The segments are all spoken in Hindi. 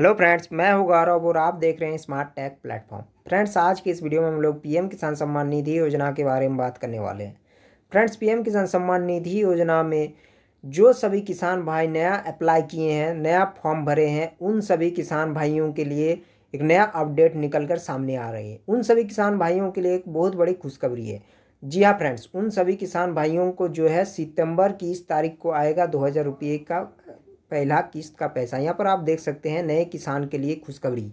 हेलो फ्रेंड्स मैं हूं गौरव और आप देख रहे हैं स्मार्ट टैग प्लेटफॉर्म फ्रेंड्स आज की इस वीडियो में हम लोग पीएम किसान सम्मान निधि योजना के बारे में बात करने वाले हैं फ्रेंड्स पीएम किसान सम्मान निधि योजना में जो सभी किसान भाई नया अप्लाई किए हैं नया फॉर्म भरे हैं उन सभी किसान भाइयों के लिए एक नया अपडेट निकल कर सामने आ रही है उन सभी किसान भाइयों के लिए एक बहुत बड़ी खुशखबरी है जी हाँ फ्रेंड्स उन सभी किसान भाइयों को जो है सितंबर की इस तारीख को आएगा दो हज़ार रुपये का पहला किस्त का पैसा यहाँ पर आप देख सकते हैं नए किसान के लिए खुशखबरी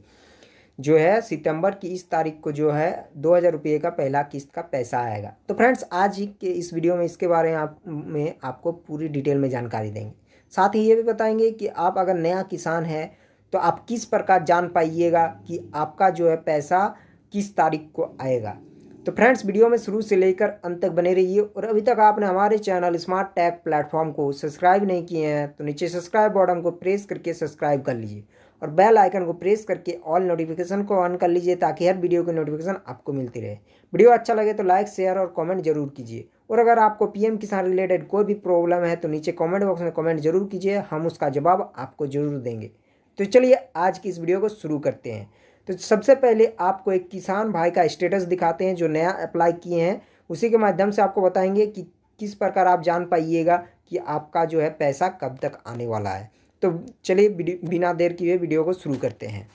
जो है सितंबर की इस तारीख को जो है दो हज़ार रुपये का पहला किस्त का पैसा आएगा तो फ्रेंड्स आज ही के इस वीडियो में इसके बारे में आप में आपको पूरी डिटेल में जानकारी देंगे साथ ही ये भी बताएंगे कि आप अगर नया किसान हैं तो आप किस प्रकार जान पाइएगा कि आपका जो है पैसा किस तारीख को आएगा तो फ्रेंड्स वीडियो में शुरू से लेकर अंत तक बने रहिए और अभी तक आपने हमारे चैनल स्मार्ट टैग प्लेटफॉर्म को सब्सक्राइब नहीं किए हैं तो नीचे सब्सक्राइब बटन को प्रेस करके सब्सक्राइब कर लीजिए और बेल आइकन को प्रेस करके ऑल नोटिफिकेशन को ऑन कर लीजिए ताकि हर वीडियो की नोटिफिकेशन आपको मिलती रहे वीडियो अच्छा लगे तो लाइक शेयर और कमेंट जरूर कीजिए और अगर आपको पीएम किसान रिलेटेड कोई भी प्रॉब्लम है तो नीचे कमेंट बॉक्स में कमेंट जरूर कीजिए हम उसका जवाब आपको जरूर देंगे तो चलिए आज की इस वीडियो को शुरू करते हैं तो सबसे पहले आपको एक किसान भाई का स्टेटस दिखाते हैं जो नया अप्लाई किए हैं उसी के माध्यम से आपको बताएंगे कि किस प्रकार आप जान पाइएगा कि आपका जो है पैसा कब तक आने वाला है तो चलिए बिना देर किए वीडियो को शुरू करते हैं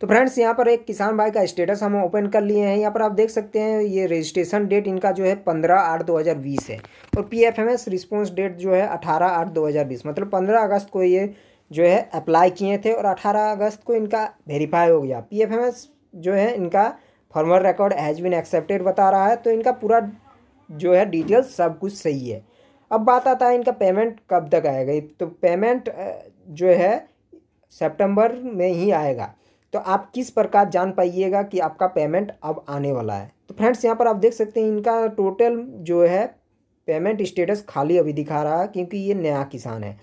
तो फ्रेंड्स यहाँ पर एक किसान भाई का स्टेटस हम ओपन कर लिए हैं यहाँ पर आप देख सकते हैं ये रजिस्ट्रेशन डेट इनका जो है पंद्रह आठ दो हज़ार बीस है और P F M S response date जो है अठारह आठ दो हज़ार बीस मतलब पंद्रह अगस्त को ये जो है अप्लाई किए थे और 18 अगस्त को इनका वेरीफाई हो गया पीएफएमएस जो है इनका farmer record has been accepted बता रहा है तो इनका पूरा जो है डिटेल्स सब कुछ सही है अब बात आता है इनका पेमेंट कब तक आएगा तो पेमेंट जो है सेप्टेम्बर में ही आएगा तो आप किस प्रकार जान पाइएगा कि आपका पेमेंट अब आने वाला है तो फ्रेंड्स यहाँ पर आप देख सकते हैं इनका टोटल जो है पेमेंट स्टेटस खाली अभी दिखा रहा है क्योंकि ये नया किसान है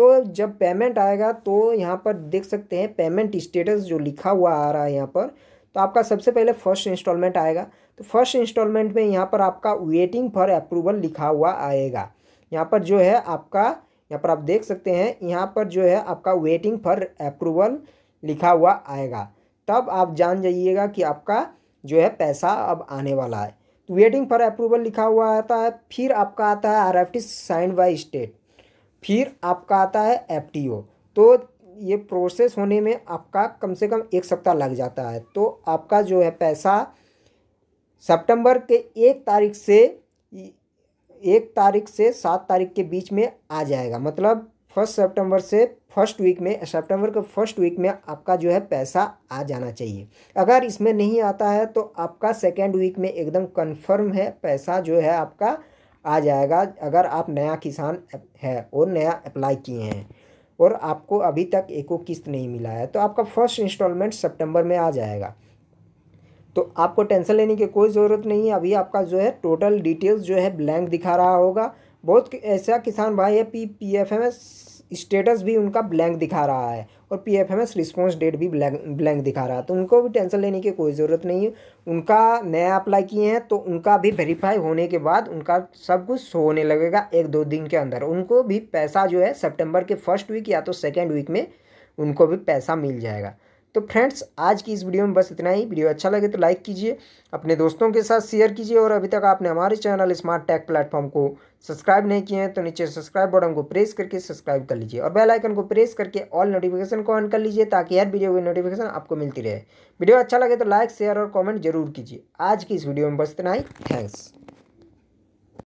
तो जब पेमेंट आएगा तो यहाँ पर देख सकते हैं पेमेंट स्टेटस जो लिखा हुआ आ रहा है यहाँ पर तो आपका सबसे पहले फर्स्ट इंस्टॉलमेंट आएगा तो फर्स्ट इंस्टॉलमेंट में यहाँ पर आपका वेटिंग फॉर अप्रूवल लिखा हुआ आएगा यहाँ पर जो है आपका यहाँ पर आप देख सकते हैं यहाँ पर जो है आपका वेटिंग फॉर अप्रूवल लिखा हुआ आएगा तब आप जान जाइएगा कि आपका जो है पैसा अब आने वाला है तो वेटिंग फॉर अप्रूवल लिखा हुआ आता है फिर आपका आता है R F T sign by state फिर आपका आता है एफ तो ये प्रोसेस होने में आपका कम से कम एक सप्ताह लग जाता है तो आपका जो है पैसा सितंबर के एक तारीख से एक तारीख से सात तारीख के बीच में आ जाएगा मतलब फर्स्ट सितंबर से फर्स्ट वीक में सितंबर के फर्स्ट वीक में आपका जो है पैसा आ जाना चाहिए अगर इसमें नहीं आता है तो आपका सेकेंड वीक में एकदम कन्फर्म है पैसा जो है आपका आ जाएगा अगर आप नया किसान है और नया अप्लाई किए हैं और आपको अभी तक एको किस्त नहीं मिला है तो आपका फर्स्ट इंस्टॉलमेंट सितंबर में आ जाएगा तो आपको टेंशन लेने की कोई ज़रूरत नहीं है अभी आपका जो है टोटल डिटेल्स जो है ब्लैंक दिखा रहा होगा बहुत ऐसा किसान भाई है P P F M S status भी उनका ब्लैंक दिखा रहा है और P F M S response date भी ब्लैंक ब्लैंक दिखा रहा है तो उनको भी टेंशन लेने की कोई ज़रूरत नहीं है उनका नया अप्लाई किए हैं तो उनका भी वेरीफाई होने के बाद उनका सब कुछ होने लगेगा एक दो दिन के अंदर उनको भी पैसा जो है सेप्टेम्बर के फर्स्ट वीक या तो सेकेंड वीक में उनको भी पैसा मिल जाएगा तो फ्रेंड्स आज की इस वीडियो में बस इतना ही वीडियो अच्छा लगे तो लाइक कीजिए अपने दोस्तों के साथ शेयर कीजिए और अभी तक आपने हमारे चैनल स्मार्ट टैग प्लेटफॉर्म को सब्सक्राइब नहीं किए हैं तो नीचे सब्सक्राइब बटन को प्रेस करके सब्सक्राइब कर लीजिए और बेल आइकन को प्रेस करके ऑल नोटिफिकेशन को ऑन कर लीजिए ताकि हर वीडियो की नोटिफिकेशन आपको मिलती रहे वीडियो अच्छा लगे तो लाइक शेयर और कॉमेंट जरूर कीजिए आज की इस वीडियो में बस इतना ही थैंक्स